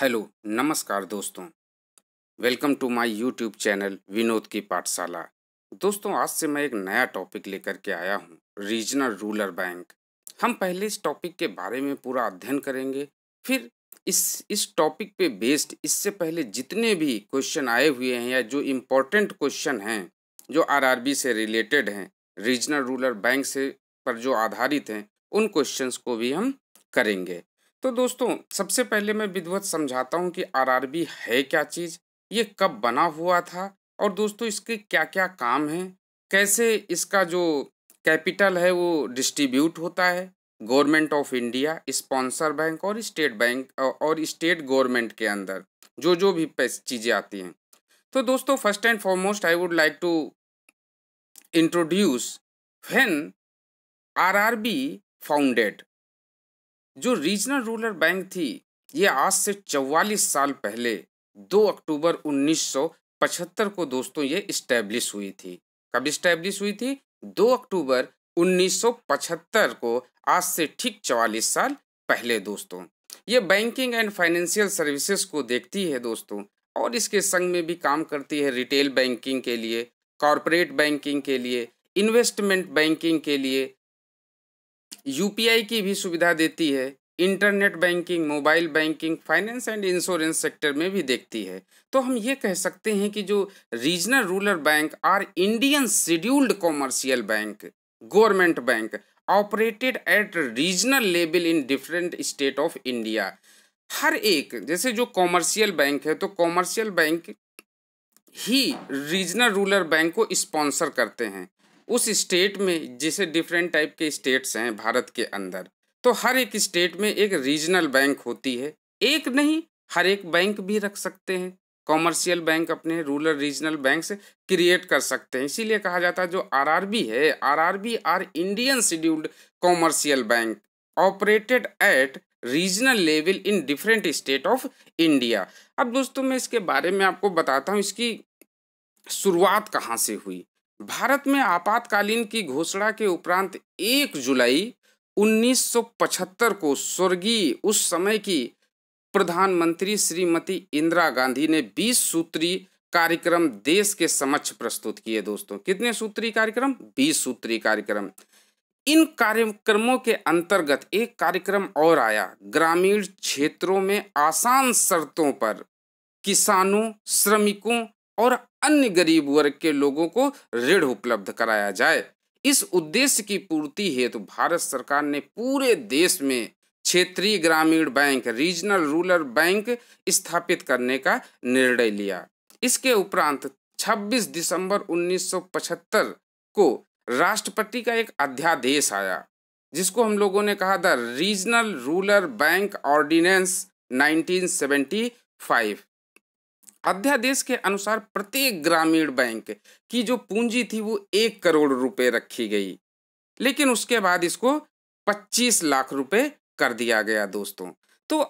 Hello नमस्कार दोस्तों welcome to my YouTube channel Vinod की पाठशाला दोस्तों आज से मैं एक नया टॉपिक लेकर के आया हूँ रीजनल रूलर बैंक हम पहले इस टॉपिक के बारे में पूरा अध्ययन करेंगे फिर इस इस टॉपिक पे बेस्ड इससे पहले जितने भी क्वेश्चन आए हुए हैं या जो इम्पोर्टेंट क्वेश्चन हैं जो आर से रिलेटेड हैं रीजनल रूलर बैंक से पर जो आधारित हैं उन क्वेश्चन को भी हम करेंगे तो दोस्तों सबसे पहले मैं विधिवत समझाता हूँ कि आरआरबी है क्या चीज़ ये कब बना हुआ था और दोस्तों इसके क्या क्या काम हैं कैसे इसका जो कैपिटल है वो डिस्ट्रीब्यूट होता है government of India sponsor bank और स्टेट बैंक और स्टेट गवर्नमेंट के अंदर जो जो भी चीज़ें आती हैं तो दोस्तों first and foremost I would like to introduce when RRB founded जो रीजनल रूरल बैंक थी ये आज से 44 साल पहले 2 अक्टूबर 1975 को दोस्तों ये इस्टेब्लिश हुई थी कब इस्टेब्लिश हुई थी 2 अक्टूबर 1975 को आज से ठीक 44 साल पहले दोस्तों ये बैंकिंग एंड फाइनेंशियल सर्विसेज को देखती है दोस्तों और इसके संग में भी काम करती है रिटेल बैंकिंग के लिए कॉरपोरेट बैंकिंग के लिए इन्वेस्टमेंट बैंकिंग के लिए यूपीआई की भी सुविधा देती है internet banking mobile banking finance and insurance sector में भी देखती है तो हम ये कह सकते हैं कि जो regional rural bank are Indian scheduled commercial bank government bank operated at regional level in different state of India हर एक जैसे जो कॉमर्शियल बैंक है तो कॉमर्शियल बैंक ही रीजनल रूरल बैंक को स्पॉन्सर करते हैं उस स्टेट में जैसे डिफरेंट टाइप के स्टेट्स हैं भारत के अंदर तो हर एक स्टेट में एक रीजनल बैंक होती है एक नहीं हर एक बैंक भी रख सकते हैं कॉमर्शियल बैंक अपने रूरल रीजनल बैंक से क्रिएट कर सकते हैं इसीलिए कहा जाता है जो आरआरबी है RRB are Indian scheduled commercial bank operated at regional level in different state of India अब दोस्तों मैं इसके बारे में आपको बताता हूँ इसकी शुरुआत कहाँ से हुई भारत में आपातकालीन की घोषणा के उपरांत 1 जुलाई 1975 को स्वर्गीय उस समय की प्रधानमंत्री श्रीमती इंदिरा गांधी ने 20 सूत्री कार्यक्रम देश के समक्ष प्रस्तुत किए दोस्तों कितने सूत्री कार्यक्रम 20 सूत्री कार्यक्रम इन कार्यक्रमों के अंतर्गत एक कार्यक्रम और आया ग्रामीण क्षेत्रों में आसान शर्तों पर किसानों श्रमिकों और अन्य गरीब वर्ग के लोगों को ऋण उपलब्ध कराया जाए इस उद्देश्य की पूर्ति हेतु तो भारत सरकार ने पूरे देश में क्षेत्रीय ग्रामीण बैंक रीजनल रूरल बैंक स्थापित करने का निर्णय लिया इसके उपरांत 26 दिसंबर 1975 को राष्ट्रपति का एक अध्यादेश आया जिसको हम लोगों ने कहा था रीजनल रूरल बैंक ऑर्डिनेंस 1975 अध्यादेश के अनुसार प्रत्येक ग्रामीण बैंक की जो पूंजी थी वो एक करोड़ रुपए रखी गई लेकिन उसके बाद इसको 25 लाख रुपए कर दिया गया दोस्तों तो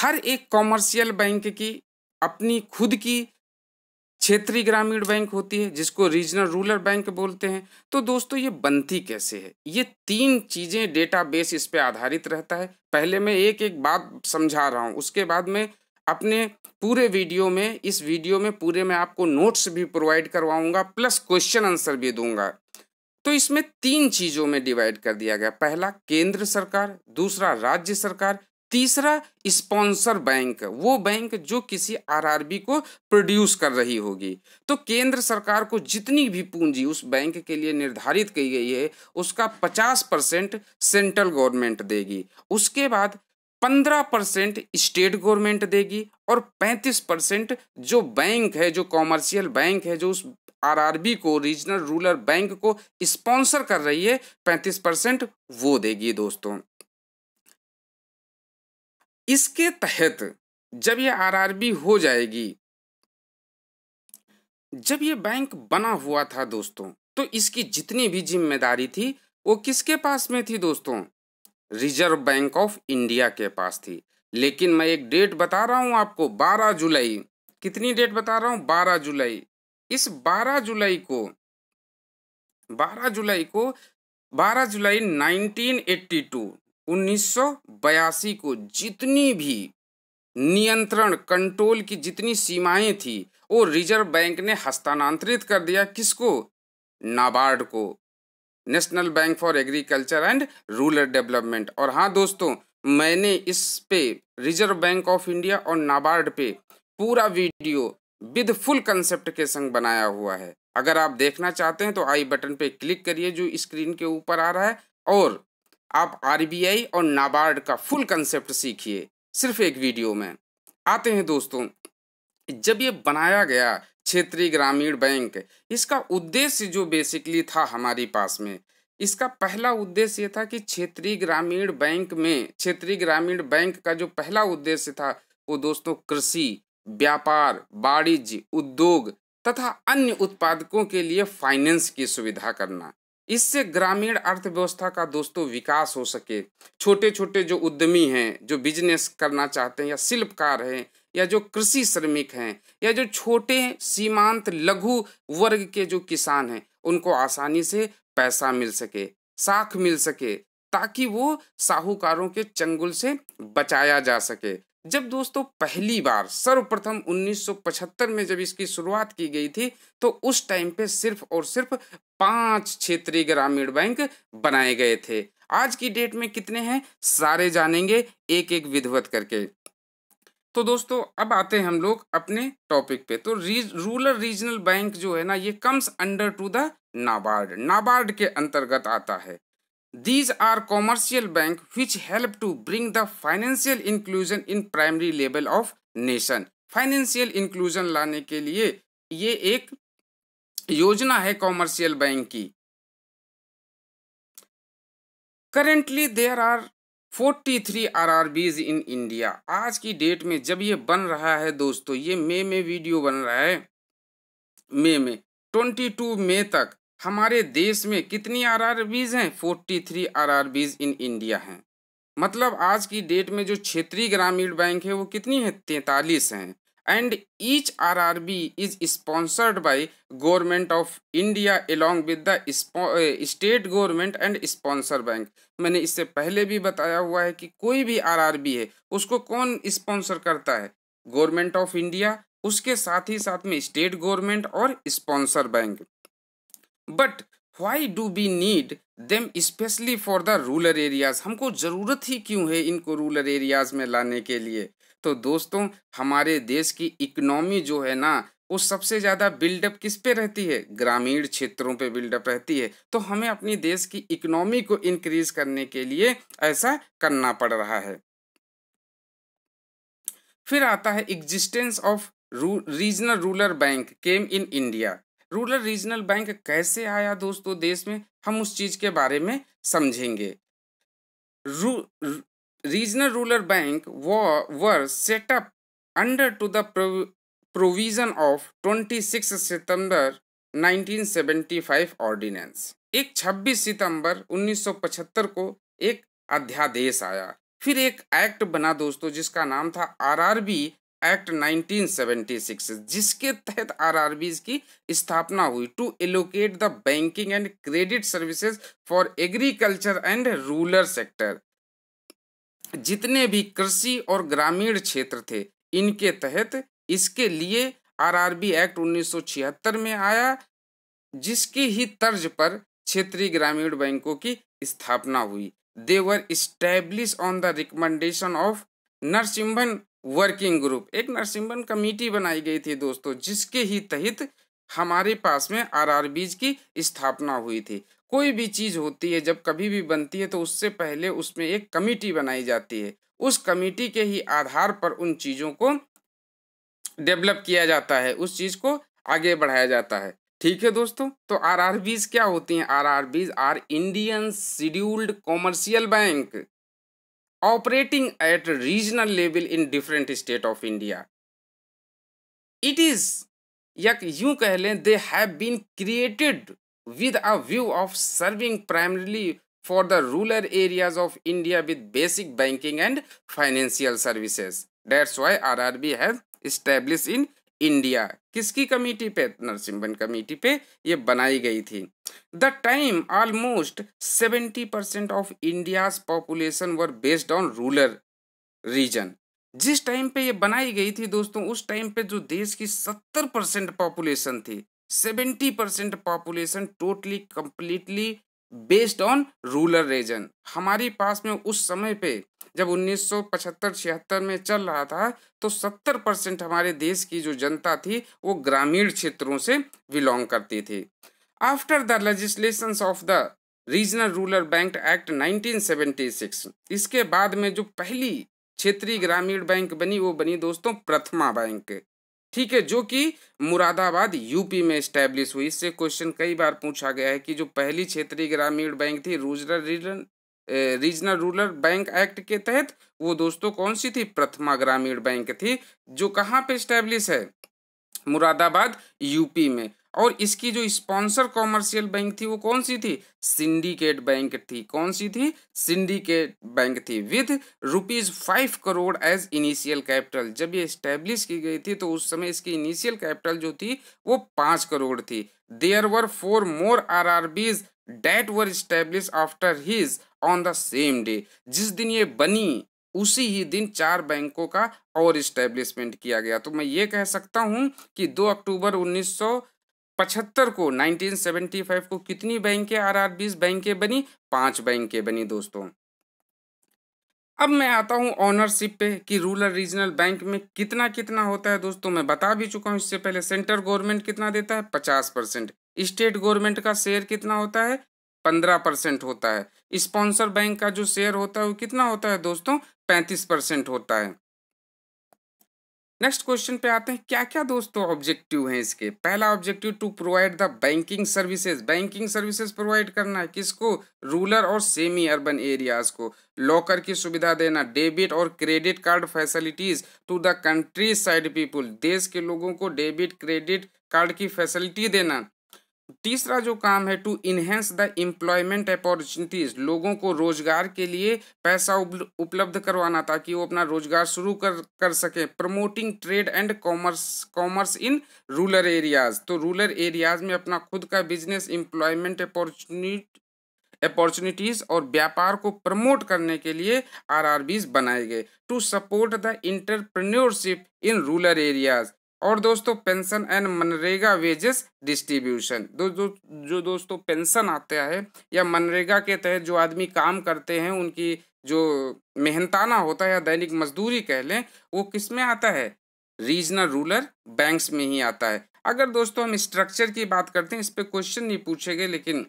हर एक कॉमर्शियल बैंक की अपनी खुद की क्षेत्रीय ग्रामीण बैंक होती है जिसको रीजनल रूरल बैंक बोलते हैं तो दोस्तों ये बनती कैसे है ये तीन चीज़ें डेटाबेस इस पर आधारित रहता है पहले मैं एक एक बात समझा रहा हूँ उसके बाद में अपने पूरे वीडियो में इस वीडियो में पूरे में आपको नोट्स भी प्रोवाइड करवाऊंगा प्लस क्वेश्चन आंसर भी दूंगा तो इसमें तीन चीज़ों में डिवाइड कर दिया गया पहला केंद्र सरकार दूसरा राज्य सरकार तीसरा स्पॉन्सर बैंक वो बैंक जो किसी आरआरबी को प्रोड्यूस कर रही होगी तो केंद्र सरकार को जितनी भी पूंजी उस बैंक के लिए निर्धारित की गई है उसका 50 परसेंट सेंट्रल गवर्नमेंट देगी उसके बाद पंद्रह परसेंट स्टेट गवर्नमेंट देगी और पैंतीस परसेंट जो बैंक है जो कॉमर्शियल बैंक है जो उस आरआरबी को रीजनल रूरल बैंक को स्पॉन्सर कर रही है पैंतीस परसेंट वो देगी दोस्तों इसके तहत जब ये आरआरबी हो जाएगी जब ये बैंक बना हुआ था दोस्तों तो इसकी जितनी भी जिम्मेदारी थी वो किसके पास में थी दोस्तों रिजर्व बैंक ऑफ इंडिया के पास थी लेकिन मैं एक डेट बता रहा हूँ आपको 12 जुलाई कितनी डेट बता रहा हूँ 12 जुलाई इस 12 जुलाई को 12 जुलाई को 12 जुलाई 1982 1982 को जितनी भी नियंत्रण कंट्रोल की जितनी सीमाएं थी वो रिजर्व बैंक ने हस्तानांतरित कर दिया किसको नाबार्ड को national bank for agriculture and rural development और हाँ दोस्तों मैंने इस पे रिजर्व बैंक ऑफ इंडिया और नाबार्ड पे पूरा वीडियो विद फुल कंसेप्ट के संग बनाया हुआ है अगर आप देखना चाहते हैं तो आई बटन पे क्लिक करिए जो स्क्रीन के ऊपर आ रहा है और आप आरबीआई और नाबार्ड का फुल कंसेप्ट सीखिए सिर्फ एक वीडियो में आते हैं दोस्तों जब ये बनाया गया क्षेत्रीय ग्रामीण बैंक इसका उद्देश्य जो बेसिकली था हमारे पास में इसका पहला उद्देश्य ये था कि क्षेत्रीय ग्रामीण बैंक में क्षेत्रीय ग्रामीण बैंक का जो पहला उद्देश्य था वो दोस्तों कृषि व्यापार वाणिज्य उद्योग तथा अन्य उत्पादकों के लिए फाइनेंस की सुविधा करना इससे ग्रामीण अर्थव्यवस्था का दोस्तों विकास हो सके छोटे छोटे जो उद्यमी हैं जो बिजनेस करना चाहते हैं या शिल्पकार हैं या जो कृषि श्रमिक हैं या जो छोटे सीमांत लघु वर्ग के जो किसान हैं उनको आसानी से पैसा मिल सके साख मिल सके ताकि वो साहूकारों के चंगुल से बचाया जा सके जब दोस्तों पहली बार सर्वप्रथम 1975 में जब इसकी शुरुआत की गई थी तो उस टाइम पे सिर्फ और सिर्फ पांच क्षेत्रीय ग्रामीण बैंक बनाए गए थे आज की डेट में कितने हैं सारे जानेंगे एक एक विधिवत करके तो दोस्तों अब आते हैं हम लोग अपने टॉपिक पे तो रूरल रीजनल बैंक जो है ना ये comes under to the NABARD NABARD के अंतर्गत आता है these are commercial bank which help to bring the financial inclusion in primary level of nation financial inclusion लाने के लिए ये एक योजना है कॉमर्शियल बैंक की currently there are 43 RRBs in India आज की डेट में जब ये बन रहा है दोस्तों ये मई में वीडियो बन रहा है मई में 22 मई तक हमारे देश में कितनी आरआरबीज हैं 43 आरआरबीज इन इंडिया हैं मतलब आज की डेट में जो क्षेत्रीय ग्रामीण बैंक है वो कितनी है तैंतालीस हैं and and are RRB is sponsored by government of India along with the uh, state government and sponsor bank मैंने इससे पहले भी बताया हुआ है कि कोई भी आर आर बी है उसको कौन स्पॉन्सर करता है गवर्नमेंट ऑफ इंडिया उसके साथ ही साथ में स्टेट गवर्नमेंट और sponsor bank but why do we need them specially for the rural areas हमको ज़रूरत ही क्यों है इनको रूरल एरियाज में लाने के लिए तो दोस्तों हमारे देश की इकोनॉमी जो है ना वो सबसे ज़्यादा बिल्डअप किस पे रहती है ग्रामीण क्षेत्रों पे बिल्डअप रहती है तो हमें अपनी देश की इकोनॉमी को इंक्रीज करने के लिए ऐसा करना पड़ रहा है फिर आता है existence of regional rural bank came in India rural regional bank कैसे आया दोस्तों देश में हम उस चीज़ के बारे में समझेंगे रू, regional rural bank were, were set up under to the prov provision of 26 सितंबर 1975 ऑर्डिनेंस एक 26 सितंबर 1975 को एक अध्यादेश आया फिर एक एक्ट बना दोस्तों जिसका नाम था आरआरबी एक्ट 1976 जिसके तहत आरआरबी की स्थापना हुई to allocate the banking and credit services for agriculture and rural sector जितने भी कृषि और ग्रामीण क्षेत्र थे इनके तहत इसके लिए आरआरबी एक्ट 1976 में आया जिसकी ही तर्ज पर क्षेत्रीय ग्रामीण बैंकों की स्थापना हुई they were establish establish on the recommendation of Narasimhan working group एक नरसिम्हन कमेटी बनाई गई थी दोस्तों जिसके ही तहत हमारे पास में आरआरबीज की स्थापना हुई थी कोई भी चीज़ होती है जब कभी भी बनती है तो उससे पहले उसमें एक कमिटी बनाई जाती है उस कमिटी के ही आधार पर उन चीज़ों को डेवलप किया जाता है उस चीज़ को आगे बढ़ाया जाता है ठीक है दोस्तों तो आर आर बीज क्या होती हैं are R Bs are Indian scheduled commercial bank operating at regional level in different state of India it is यू यूं कह लें they have been created with a view of serving primarily for the rural areas of India with basic banking and financial services. That's why RRB has established in India किसकी committee पे Narasimhan committee पे ये बनाई गई थी the time almost seventy percent of India's population were based on rural region जिस time पे ये बनाई गई थी दोस्तों उस टाइम पे जो देश की सत्तर परसेंट पॉपुलेशन थी seventy percent population totally completely based on rural region हमारे पास में उस समय पे जब 1975-76 में चल रहा था तो 70 परसेंट हमारे देश की जो जनता थी वो ग्रामीण क्षेत्रों से बिलोंग करती थी after the legislation of the regional rural bank act 1976 इसके बाद में जो पहली क्षेत्रीय ग्रामीण बैंक बनी वो बनी दोस्तों प्रथमा बैंक ठीक है जो कि मुरादाबाद यूपी में स्टैब्लिश हुई इससे क्वेश्चन कई बार पूछा गया है कि जो पहली क्षेत्रीय ग्रामीण बैंक थी रूजरल region regional rural bank act के तहत वो दोस्तों कौन सी थी प्रथमा ग्रामीण बैंक थी जो कहाँ पे स्टैब्लिश है मुरादाबाद यूपी में और इसकी जो स्पॉन्सर कॉमर्शियल बैंक थी वो कौन सी थी सिंडिकेट बैंक थी कौन सी थी सिंडिकेट बैंक थी with rupees five crore as initial capital जब ये स्टेब्लिश की गई थी तो उस समय इसकी इनिशियल कैपिटल जो थी वो पांच करोड़ थी there were four more are are RRBs that were establish after his on the same day जिस दिन ये बनी उसी ही दिन चार बैंकों का और स्टेब्लिशमेंट किया गया तो मैं ये कह सकता हूं कि दो अक्टूबर उन्नीस पचहत्तर को 1975 को कितनी बैंकें आर आर बीस बैंकें बनी पांच बैंकें बनी दोस्तों अब मैं आता हूं ऑनरशिप पे कि रूरल रीजनल बैंक में कितना कितना होता है दोस्तों मैं बता भी चुका हूं इससे पहले सेंट्रल गवर्नमेंट कितना देता है पचास परसेंट स्टेट गवर्नमेंट का शेयर कितना होता है पंद्रह परसेंट होता है स्पॉन्सर बैंक का जो शेयर होता है वो कितना होता है दोस्तों पैंतीस परसेंट होता है नेक्स्ट क्वेश्चन पे आते हैं क्या क्या दोस्तों ऑब्जेक्टिव हैं इसके पहला objective to provide the banking services banking services provide करना है किसको रूरल और सेमी अर्बन एरियाज को लॉकर की सुविधा देना डेबिट और credit card facilities to the countryside people देश के लोगों को डेबिट क्रेडिट कार्ड की फैसिलिटी देना तीसरा जो काम है to enhance the employment opportunities लोगों को रोजगार के लिए पैसा उपलब्ध करवाना ताकि वो अपना रोजगार शुरू कर कर सकें promoting trade and commerce commerce in rural areas तो रूरल एरियाज में अपना खुद का बिजनेस एम्प्लॉयमेंट अपॉर्चुनिटी अपॉर्चुनिटीज और व्यापार को प्रमोट करने के लिए आर बनाए गए to support the entrepreneurship in rural areas और दोस्तों पेंशन एंड मनरेगा वेजेस डिस्ट्रीब्यूशन दो, दो, जो दोस्तों पेंशन आता है या मनरेगा के तहत जो आदमी काम करते हैं उनकी जो मेहनताना होता है या दैनिक मजदूरी कह लें वो किस में आता है रीजनल रूलर बैंक्स में ही आता है अगर दोस्तों हम स्ट्रक्चर की बात करते हैं इस पर क्वेश्चन नहीं पूछेंगे लेकिन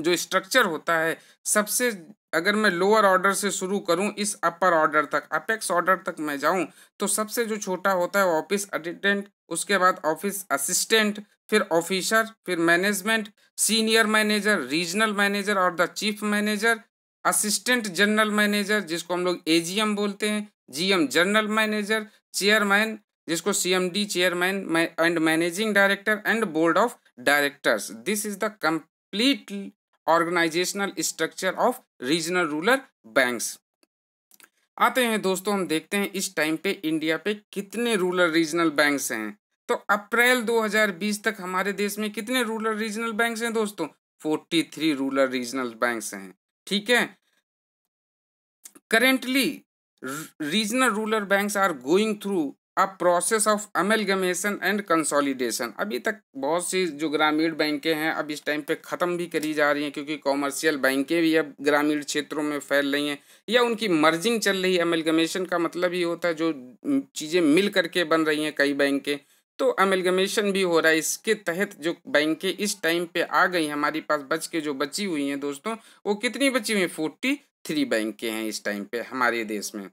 जो स्ट्रक्चर होता है सबसे अगर मैं लोअर ऑर्डर से शुरू करूं इस अपर ऑर्डर तक अपेक्स ऑर्डर तक मैं जाऊं तो सबसे जो छोटा होता है ऑफिस अटेंडेंट उसके बाद ऑफिस असिस्टेंट फिर ऑफिसर फिर management senior manager regional manager और the chief manager assistant general manager जिसको हम लोग ए बोलते हैं जीएम जनरल मैनेजर चेयरमैन जिसको CMD chairman and managing director and board of directors this is the complete organisational structure of regional rural banks आते हैं दोस्तों हम देखते हैं इस टाइम पे इंडिया पे कितने रूरल रीजनल बैंक्स हैं तो अप्रैल 2020 तक हमारे देश में कितने रूरल रीजनल बैंक्स हैं दोस्तों 43 रूरल रीजनल बैंक्स हैं ठीक है currently regional rural banks are going through a process of amalgamation and consolidation अभी तक बहुत सी जो ग्रामीण बैंकें हैं अब इस टाइम पे ख़त्म भी करी जा रही हैं क्योंकि कॉमर्शियल बैंकें भी अब ग्रामीण क्षेत्रों में फैल रही हैं या उनकी मर्जिंग चल रही है अमेलगमेशन का मतलब ही होता है जो चीज़ें मिल करके बन रही हैं कई बैंकें तो अमेलगमेशन भी हो रहा है इसके तहत जो बैंकें इस टाइम पर आ गई हमारे पास बच के जो बची हुई हैं दोस्तों वो कितनी बची हुई हैं फोर्टी थ्री बैंकें हैं इस टाइम पर हमारे देश में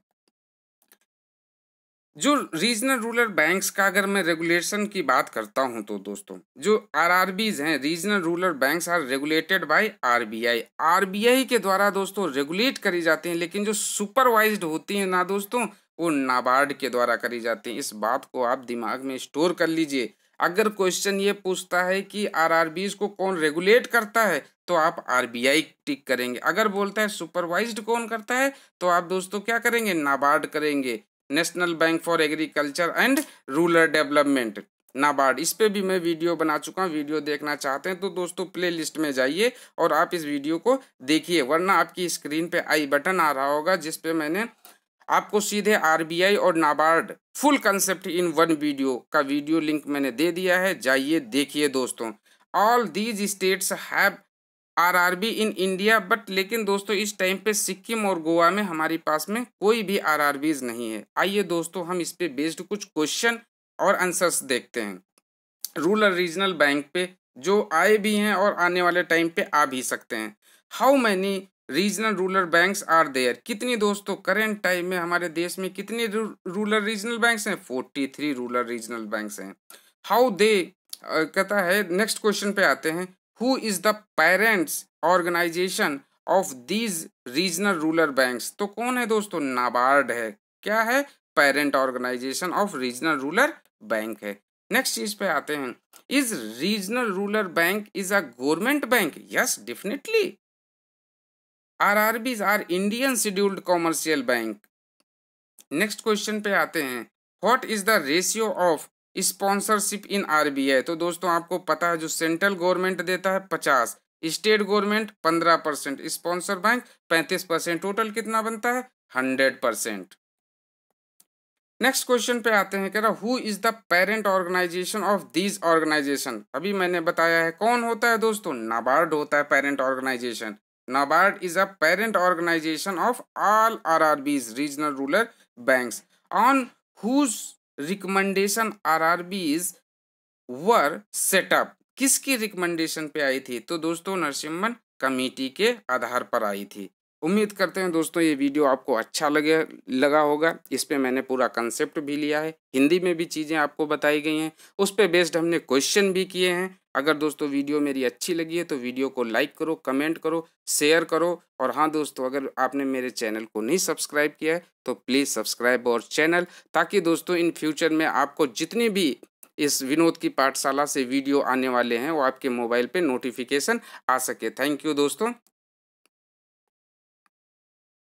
जो रीजनल रूरल बैंक्स का अगर मैं रेगुलेशन की बात करता हूं तो दोस्तों जो आरआरबीज हैं regional rural banks are regulated by RBI RBI के द्वारा दोस्तों रेगुलेट करी जाती हैं लेकिन जो सुपरवाइज्ड होती हैं ना दोस्तों वो नाबार्ड के द्वारा करी जाती हैं इस बात को आप दिमाग में स्टोर कर लीजिए अगर क्वेश्चन ये पूछता है कि आर को कौन रेगुलेट करता है तो आप आर टिक करेंगे अगर बोलता है सुपरवाइज्ड कौन करता है तो आप दोस्तों क्या करेंगे नाबार्ड करेंगे national bank for agriculture and rural development NABARD इस पर भी मैं वीडियो बना चुका हूँ वीडियो देखना चाहते हैं तो दोस्तों प्लेलिस्ट में जाइए और आप इस वीडियो को देखिए वरना आपकी स्क्रीन पे आई बटन आ रहा होगा जिस पे मैंने आपको सीधे आरबीआई और NABARD full concept in one video का वीडियो लिंक मैंने दे दिया है जाइए देखिए दोस्तों all these states have RRB in India but लेकिन दोस्तों इस टाइम पे सिक्किम और गोवा में हमारे पास में कोई भी आरआरबीज नहीं है आइए दोस्तों हम इस पे बेस्ड कुछ क्वेश्चन और आंसर्स देखते हैं रूरल रीजनल बैंक पे जो आए भी हैं और आने वाले टाइम पे आ भी सकते हैं how many regional rural banks are there कितनी दोस्तों करेंट टाइम में हमारे देश में कितनी रूरल रीजनल बैंक्स हैं forty three rural regional banks हैं हाउ दे कहता है नेक्स्ट क्वेश्चन पे आते हैं who is the parents organisation of these regional rural bank तो कौन है दोस्तों नाबार्ड है क्या है parent organisation of regional rural bank है नेक्स्ट चीज पे आते हैं is regional rural bank is a government bank yes definitely R R Bs are Indian scheduled commercial bank next question पे आते हैं what is the ratio of sponsorship in RBI तो दोस्तों आपको पता है जो सेंट्रल गवर्नमेंट देता है पचास स्टेट गवर्नमेंट पंद्रह परसेंट स्पॉन्सर बैंक पैंतीस परसेंट टोटल कितना बनता है हंड्रेड परसेंट नेक्स्ट क्वेश्चन पे आते हैं कह रहा who is the parent organisation of this organisation अभी मैंने बताया है कौन होता है दोस्तों नाबार्ड होता है parent organisation NABARD is a parent organisation of all R are Bs regional rural banks on whose recommendation RRBs were set up किसकी रिकमेंडेशन पे आई थी तो दोस्तों नरसिम्हन कमेटी के आधार पर आई थी उम्मीद करते हैं दोस्तों ये वीडियो आपको अच्छा लगे लगा होगा इस पर मैंने पूरा कंसेप्ट भी लिया है हिंदी में भी चीज़ें आपको बताई गई हैं उस पर बेस्ड हमने क्वेश्चन भी किए हैं अगर दोस्तों वीडियो मेरी अच्छी लगी है तो वीडियो को लाइक करो कमेंट करो शेयर करो और हाँ दोस्तों अगर आपने मेरे चैनल को नहीं सब्सक्राइब किया है तो प्लीज़ सब्सक्राइब और चैनल ताकि दोस्तों इन फ्यूचर में आपको जितने भी इस विनोद की पाठशाला से वीडियो आने वाले हैं वो आपके मोबाइल पे नोटिफिकेशन आ सके थैंक यू दोस्तों